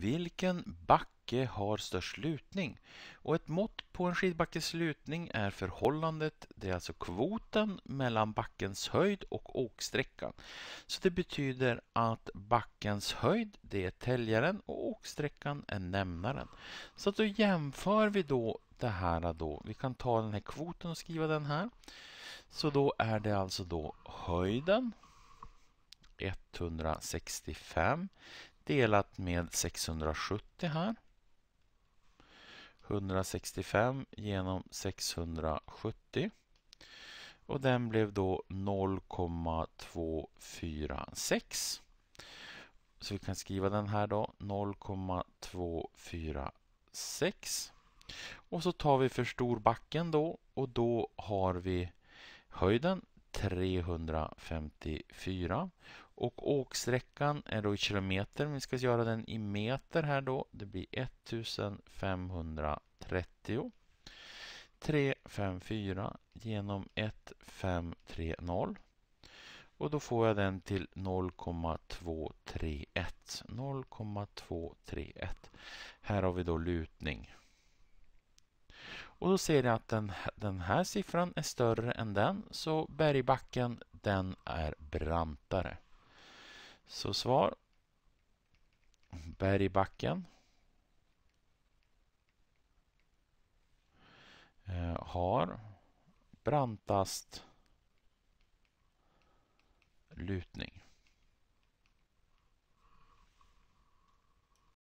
Vilken backe har störst lutning? Och ett mått på en skidbackes lutning är förhållandet, det är alltså kvoten mellan backens höjd och åksträckan. Så det betyder att backens höjd, det är täljaren och åksträckan är nämnaren. Så att då jämför vi då det här då. Vi kan ta den här kvoten och skriva den här. Så då är det alltså då höjden 165 delat med 670 här. 165 genom 670 och den blev då 0,246. Så vi kan skriva den här då 0,246. Och så tar vi för storbacken då och då har vi höjden 354 och åksträckan är då i kilometer, vi ska göra den i meter här då. Det blir 1530 354 genom 1530 och då får jag den till 0,231. 0,231. Här har vi då lutning. Och då ser ni att den, den här siffran är större än den, så bergbacken den är brantare. Så svar bergbacken eh, har brantast lutning.